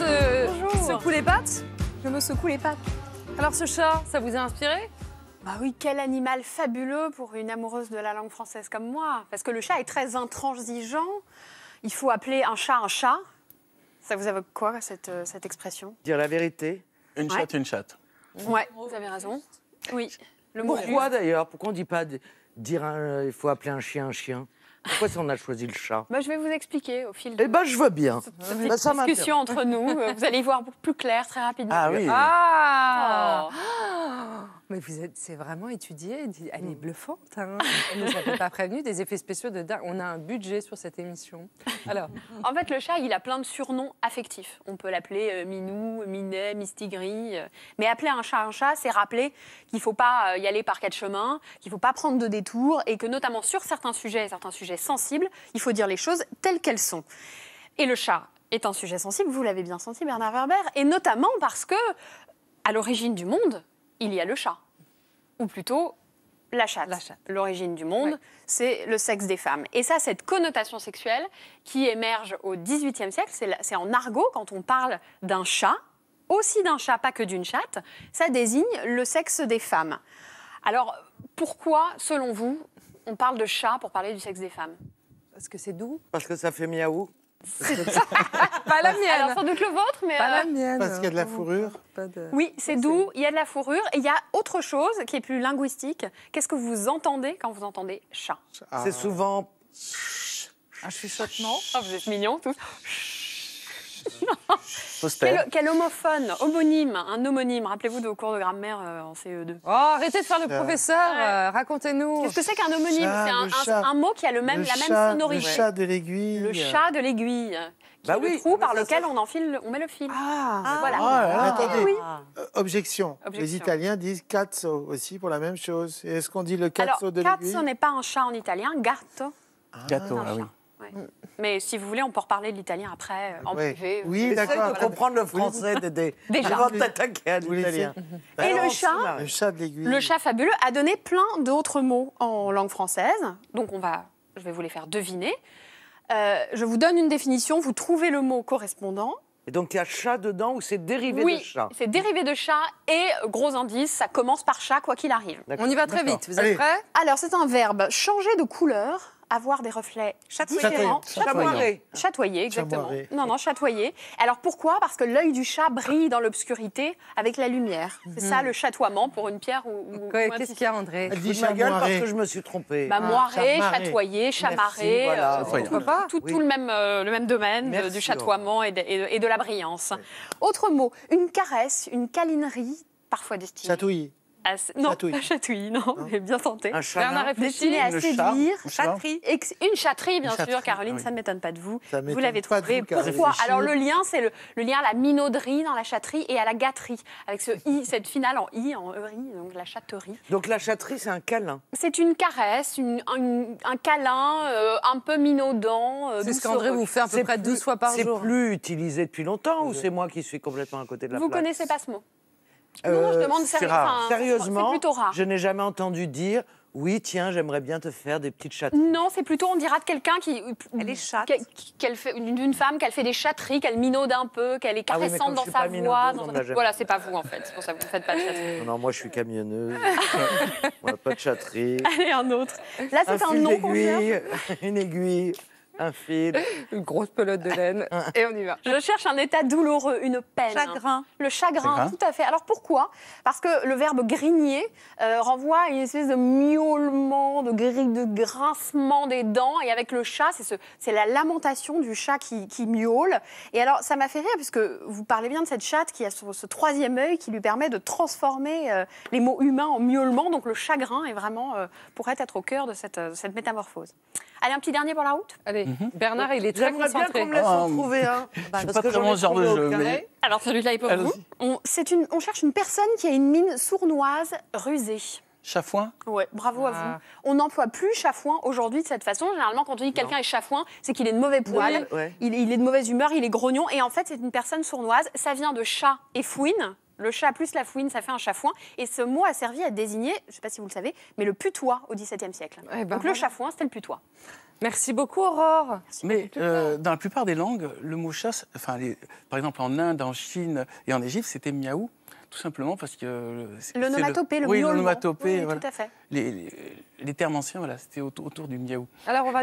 se secoue les pattes Je me secoue les pattes. Alors ce chat, ça vous a inspiré bah oui, quel animal fabuleux pour une amoureuse de la langue française comme moi. Parce que le chat est très intransigeant. Il faut appeler un chat un chat. Ça vous évoque quoi, cette, euh, cette expression Dire la vérité. Une chatte, une chatte. Ouais, vous avez raison. Oui. Le mot Pourquoi d'ailleurs Pourquoi on ne dit pas dire euh, il faut appeler un chien un chien pourquoi on a choisi le chat bah, Je vais vous expliquer au fil eh de eh ben, je veux bien. cette bah, discussion entre nous. Euh, vous allez voir plus clair très rapidement. Ah oui. Ah, oh. Mais vous êtes, c'est vraiment étudié. Elle est mm. bluffante. Hein. Elle nous avait pas prévenu des effets spéciaux de dingue. On a un budget sur cette émission. Alors, en fait, le chat, il a plein de surnoms affectifs. On peut l'appeler euh, Minou, Minet, Mistigri. Euh. mais appeler un chat un chat, c'est rappeler qu'il faut pas euh, y aller par quatre chemins, qu'il faut pas prendre de détours et que notamment sur certains sujets, certains sujets sensibles, il faut dire les choses telles qu'elles sont. Et le chat est un sujet sensible, vous l'avez bien senti Bernard Werber, et notamment parce que à l'origine du monde, il y a le chat. Ou plutôt, la chatte. L'origine du monde, c'est le sexe des femmes. Et ça, cette connotation sexuelle qui émerge au XVIIIe siècle, c'est en argot, quand on parle d'un chat, aussi d'un chat, pas que d'une chatte, ça désigne le sexe des femmes. Alors, pourquoi, selon vous, on parle de chat pour parler du sexe des femmes Parce que c'est doux. Parce que ça fait miaou. pas la mienne. Alors sans doute le vôtre, mais. Pas la euh, mienne. Parce qu'il y a de la fourrure. Oui, c'est doux, il y a de la fourrure. Et il y a autre chose qui est plus linguistique. Qu'est-ce que vous entendez quand vous entendez chat ah. C'est souvent. Ah, Un chuchotement. Ah, vous êtes mignons tous quel, homophone, homonyme, un homonyme. Rappelez-vous de vos cours de grammaire euh, en CE2. Oh, arrêtez de faire le euh, professeur, euh, racontez-nous. Qu'est-ce que c'est qu'un homonyme C'est un, mot qui a le même, la même sonorité. Le chat de l'aiguille. Le chat de l'aiguille. Bah le trou par lequel on enfile, on met le fil. Ah, ah voilà. Ah, ah, attendez, oui. objection. Les Italiens disent cazzo aussi pour la même chose. Est-ce qu'on dit le cazzo de l'aiguille Cazzo n'est pas un chat en italien, gatto. Gatto, ah oui. Mm. Mais si vous voulez, on peut reparler de l'italien après, euh, en oui. privé. Oui, d'accord. de comprendre le français, Dédé. Déjà. Avant d'attaquer à l'italien. Et, bah, le chat, le chat, de le chat fabuleux a donné plein d'autres mots en langue française. Donc, on va, je vais vous les faire deviner. Euh, je vous donne une définition, vous trouvez le mot correspondant. Et donc il y a chat dedans ou c'est dérivé de chat Oui, c'est dérivé de chat et euh, gros indice, ça commence par chat quoi qu'il arrive. On y va très vite, vous êtes prêts Alors c'est un verbe changer de couleur avoir des reflets différents. Chatoyés. chatoyé exactement. Non, non, chatoyés. Alors pourquoi Parce que l'œil du chat brille dans l'obscurité avec la lumière. C'est mhm. ça le chatoiement pour une pierre ou. Qu'est-ce qu'il y a, André Elle dit ma parce que je me suis trompée. Bah, ah. moiré, chatoyé, chamarré, voilà. Euh, tout, tout, tout, le, même, euh, le même domaine du chatoiement et de, la brillance. Autre mot, une caresse, une câlinerie, parfois destinée. Chatouille. Non, chatouille. chatouille, non, mais bien tenté. Un chat, Bernard réfléchit. à une séduire. Une chatterie, bien sûr, Caroline, ça ne m'étonne pas de vous. vous l'avez trouvé. Pourquoi Alors, le lien, c'est le, lien à la minauderie dans la chatterie et à la gâterie, avec ce i, cette finale en i, en ri, donc la chatterie. Donc, la chatterie, c'est un câlin C'est une caresse, un câlin euh, un peu minaudant. Euh, c'est ce qu'André vous fait à peu près 12 fois par jour. C'est plus utilisé depuis longtemps ou c'est moi qui suis complètement à côté de la Vous connaissez pas ce mot non, je euh, demande sérieusement. Je n'ai jamais entendu dire oui, tiens, j'aimerais bien te faire des petites chatteries. Non, c'est plutôt, on dira de quelqu'un qui. Elle est chatte. Qu'elle fait, d'une femme, qu'elle fait des chatteries, qu'elle minaude un peu, qu'elle est ah caressante dans sa voix. Voilà, c'est pas vous en fait. C'est pour ça que vous faites pas de chatterie. Non, moi je suis camionneuse. on pas de chatterie. Allez, un autre. Là, c'est un, nom aiguille. Une aiguille un fil. Une grosse pelote de laine. Et on y va. Je cherche un état douloureux, une peine. Hein. Chagrin. Le chagrin, tout à fait. Alors pourquoi Parce que le verbe grigner euh, renvoie à une espèce de miaulement, de, grincement des dents. Et avec le chat, c'est, la lamentation du chat qui, miaule. Et alors, ça m'a fait rire, puisque vous parlez bien de cette chatte qui a ce, troisième œil qui lui permet de transformer euh, les mots humains en miaulement. Donc le chagrin est vraiment, euh, pourrait être au cœur de cette métamorphose. Allez, un petit dernier pour la route Allez, mhm. Bernard, il est très concentré. bien qu'on me en ah, trouver un. Bah, pas genre de jeu, Alors, celui-là est pour vous. On, une, on cherche une personne qui a une mine sournoise, rusée. Chafouin Oui, bravo à vous. Ah. On n'emploie plus chafouin aujourd'hui de cette façon. Généralement, quand on dit que quelqu'un est chafouin, c'est qu'il est de mauvais poil, il, il, est de mauvaise humeur, il est grognon. Et en fait, c'est une personne sournoise. Ça vient de chat et fouine, le chat plus la fouine, ça fait un chafouin. Et ce mot a servi à désigner, je ne sais pas si vous le savez, mais le putois au XVIIe siècle. Eh ben Donc le chafouin, c'était le putois. Merci beaucoup, Aurore. mais euh, dans la plupart des langues, le mot chat, enfin, par exemple en Inde, en Chine et en Égypte, c'était miaou tout simplement parce que. L'onomatopée, le, le Oui, l'onomatopée. Oui, tout à fait. Les, termes anciens, voilà, c'était autour, autour, du miaou. Alors, on va